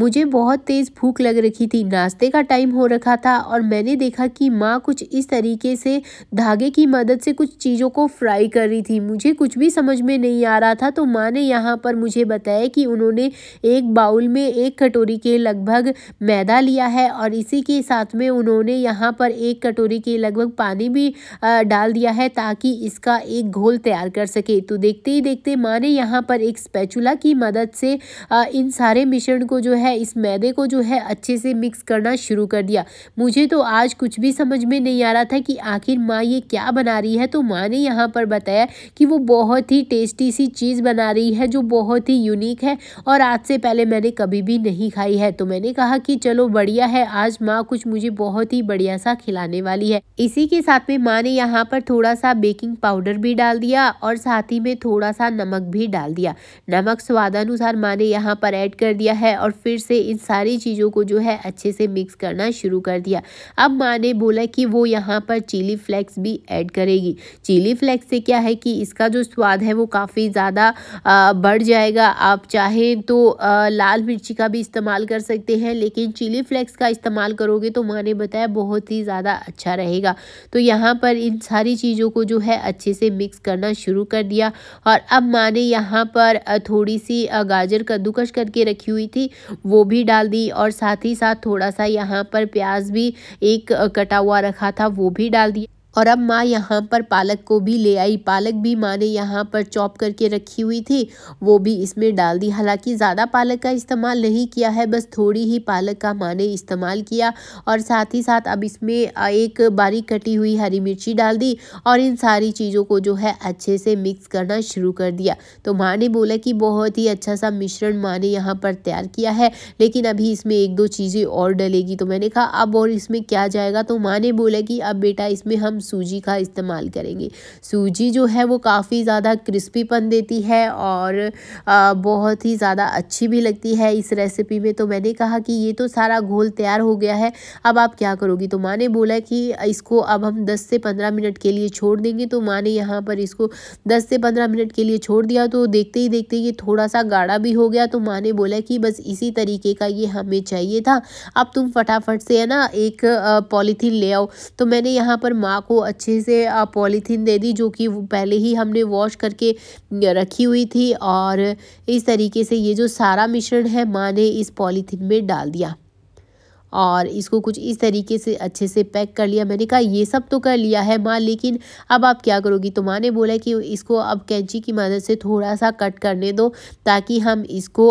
मुझे बहुत तेज़ भूख लग रखी थी नाश्ते का टाइम हो रखा था और मैंने देखा कि माँ कुछ इस तरीके से धागे की मदद से कुछ चीज़ों को फ्राई कर रही थी मुझे कुछ भी समझ में नहीं आ रहा था तो माँ ने यहाँ पर मुझे बताया कि उन्होंने एक बाउल में एक कटोरी के लगभग मैदा लिया है और इसी के साथ में उन्होंने यहाँ पर एक कटोरी के लगभग पानी भी डाल दिया है ताकि इसका एक घोल तैयार कर सके तो देखते ही देखते माँ ने यहाँ पर एक स्पैचुला की मदद से इन सारे मिश्रण को जो है है इस मैदे को जो है अच्छे से मिक्स करना शुरू कर दिया मुझे तो आज कुछ भी समझ में नहीं आ रहा था कि आखिर माँ ये क्या बना रही है तो माँ ने यहाँ पर बताया कि वो बहुत ही टेस्टी सी चीज़ बना रही है जो बहुत ही यूनिक है और आज से पहले मैंने कभी भी नहीं खाई है तो मैंने कहा कि चलो बढ़िया है आज माँ कुछ मुझे बहुत ही बढ़िया सा खिलाने वाली है इसी के साथ में माँ ने यहाँ पर थोड़ा सा बेकिंग पाउडर भी डाल दिया और साथ ही में थोड़ा सा नमक भी डाल दिया नमक स्वादानुसार माँ ने यहाँ पर ऐड कर दिया है और फिर फिर से इन सारी चीज़ों को जो है अच्छे से मिक्स करना शुरू कर दिया अब माँ ने बोला कि वो यहाँ पर चिली फ्लेक्स भी ऐड करेगी चिली फ्लेक्स से क्या है कि इसका जो स्वाद है वो काफ़ी ज़्यादा बढ़ जाएगा आप चाहें तो आ, लाल मिर्ची का भी इस्तेमाल कर सकते हैं लेकिन चिली फ्लेक्स का इस्तेमाल करोगे तो माँ ने बताया बहुत ही ज़्यादा अच्छा रहेगा तो यहाँ पर इन सारी चीज़ों को जो है अच्छे से मिक्स करना शुरू कर दिया और अब माँ ने यहाँ पर थोड़ी सी गाजर कद्दूकश करके रखी हुई थी वो भी डाल दी और साथ ही साथ थोड़ा सा यहाँ पर प्याज भी एक कटा हुआ रखा था वो भी डाल दिया और अब माँ यहाँ पर पालक को भी ले आई पालक भी माँ ने यहाँ पर चॉप करके रखी हुई थी वो भी इसमें डाल दी हालांकि ज़्यादा पालक का इस्तेमाल नहीं किया है बस थोड़ी ही पालक का माँ ने इस्तेमाल किया और साथ ही साथ अब इसमें एक बारीक कटी हुई हरी मिर्ची डाल दी और इन सारी चीज़ों को जो है अच्छे से मिक्स करना शुरू कर दिया तो माँ ने बोला कि बहुत ही अच्छा सा मिश्रण माँ ने यहाँ पर तैयार किया है लेकिन अभी इसमें एक दो चीज़ें और डलेगी तो मैंने कहा अब और इसमें क्या जाएगा तो माँ ने बोला कि अब बेटा इसमें हम सूजी का इस्तेमाल करेंगे सूजी जो है वो काफ़ी ज़्यादा क्रिस्पीपन देती है और आ, बहुत ही ज़्यादा अच्छी भी लगती है इस रेसिपी में तो मैंने कहा कि ये तो सारा घोल तैयार हो गया है अब आप क्या करोगी तो माँ ने बोला कि इसको अब हम दस से पंद्रह मिनट के लिए छोड़ देंगे तो माँ ने यहाँ पर इसको दस से पंद्रह मिनट के लिए छोड़ दिया तो देखते ही देखते ये थोड़ा सा गाढ़ा भी हो गया तो माँ ने बोला कि बस इसी तरीके का ये हमें चाहिए था अब तुम फटाफट से है ना एक पॉलीथीन ले आओ तो मैंने यहाँ पर माँ आपको अच्छे से पॉलीथीन दे दी जो कि पहले ही हमने वॉश करके रखी हुई थी और इस तरीके से ये जो सारा मिश्रण है माँ ने इस पॉलीथीन में डाल दिया और इसको कुछ इस तरीके से अच्छे से पैक कर लिया मैंने कहा ये सब तो कर लिया है माँ लेकिन अब आप क्या करोगी तो माँ ने बोला कि इसको अब कैंची की मदद से थोड़ा सा कट करने दो ताकि हम इसको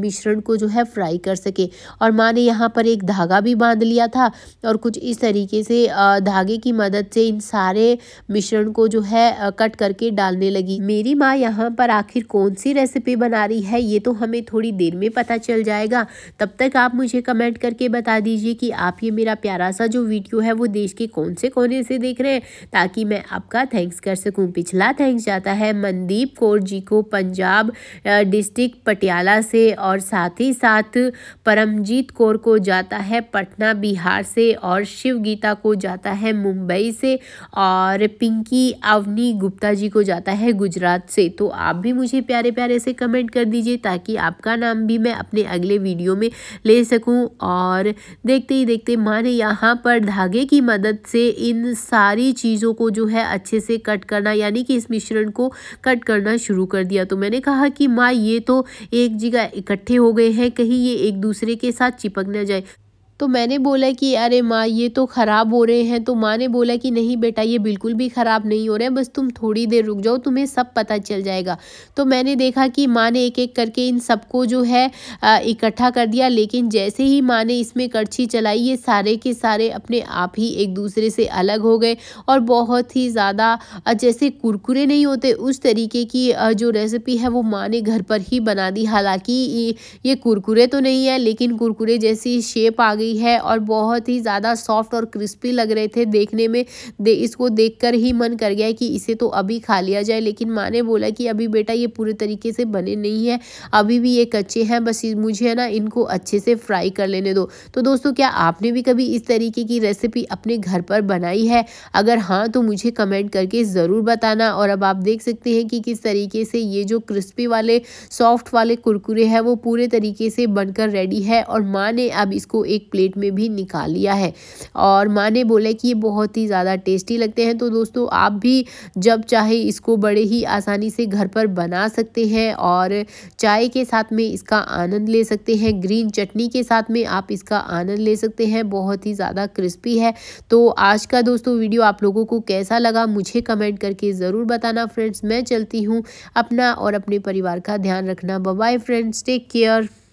मिश्रण को जो है फ्राई कर सके और माँ ने यहाँ पर एक धागा भी बांध लिया था और कुछ इस तरीके से धागे की मदद से इन सारे मिश्रण को जो है कट करके डालने लगी मेरी माँ यहाँ पर आखिर कौन सी रेसिपी बना रही है ये तो हमें थोड़ी देर में पता चल जाएगा तब तक आप मुझे कमेंट करके बता बता दीजिए कि आप ये मेरा प्यारा सा जो वीडियो है वो देश के कौन से कोने से देख रहे हैं ताकि मैं आपका थैंक्स कर सकूँ पिछला थैंक्स जाता है मनदीप कौर जी को पंजाब डिस्ट्रिक्ट पटियाला से और साथ ही साथ परमजीत कौर को जाता है पटना बिहार से और शिव गीता को जाता है मुंबई से और पिंकी अवनी गुप्ता जी को जाता है गुजरात से तो आप भी मुझे प्यारे प्यारे से कमेंट कर दीजिए ताकि आपका नाम भी मैं अपने अगले वीडियो में ले सकूं और देखते ही देखते माँ ने यहाँ पर धागे की मदद से इन सारी चीज़ों को जो है अच्छे से कट करना यानी कि इस मिश्रण को कट करना शुरू कर दिया तो मैंने कहा कि माँ ये तो एक जगह इकट्ठे हो गए हैं कहीं ये एक दूसरे के साथ चिपक ना जाए तो मैंने बोला कि अरे माँ ये तो ख़राब हो रहे हैं तो माँ ने बोला कि नहीं बेटा ये बिल्कुल भी ख़राब नहीं हो रहे हैं बस तुम थोड़ी देर रुक जाओ तुम्हें सब पता चल जाएगा तो मैंने देखा कि माँ ने एक एक करके इन सबको जो है इकट्ठा कर दिया लेकिन जैसे ही माँ ने इसमें कड़छी चलाई ये सारे के सारे अपने आप ही एक दूसरे से अलग हो गए और बहुत ही ज़्यादा जैसे कुरकुरे नहीं होते उस तरीके की जो रेसिपी है वो माँ ने घर पर ही बना दी हालांकि ये कुरकुरे तो नहीं है लेकिन कुरकुरे जैसी शेप आ गई रही है और बहुत ही ज़्यादा सॉफ्ट और क्रिस्पी लग रहे थे देखने में दे इसको देखकर ही मन कर गया कि इसे तो अभी खा लिया जाए लेकिन माँ ने बोला कि अभी बेटा ये पूरे तरीके से बने नहीं है अभी भी ये कच्चे हैं बस मुझे है ना इनको अच्छे से फ्राई कर लेने दो तो दोस्तों क्या आपने भी कभी इस तरीके की रेसिपी अपने घर पर बनाई है अगर हाँ तो मुझे कमेंट करके ज़रूर बताना और अब आप देख सकते हैं कि किस तरीके से ये जो क्रिस्पी वाले सॉफ्ट वाले कुरकुरे हैं वो पूरे तरीके से बनकर रेडी है और माँ ने अब इसको एक प्लेट में भी निकाल लिया है और माँ ने बोला कि ये बहुत ही ज़्यादा टेस्टी लगते हैं तो दोस्तों आप भी जब चाहे इसको बड़े ही आसानी से घर पर बना सकते हैं और चाय के साथ में इसका आनंद ले सकते हैं ग्रीन चटनी के साथ में आप इसका आनंद ले सकते हैं बहुत ही ज़्यादा क्रिस्पी है तो आज का दोस्तों वीडियो आप लोगों को कैसा लगा मुझे कमेंट करके ज़रूर बताना फ्रेंड्स मैं चलती हूँ अपना और अपने परिवार का ध्यान रखना बाय फ्रेंड्स टेक केयर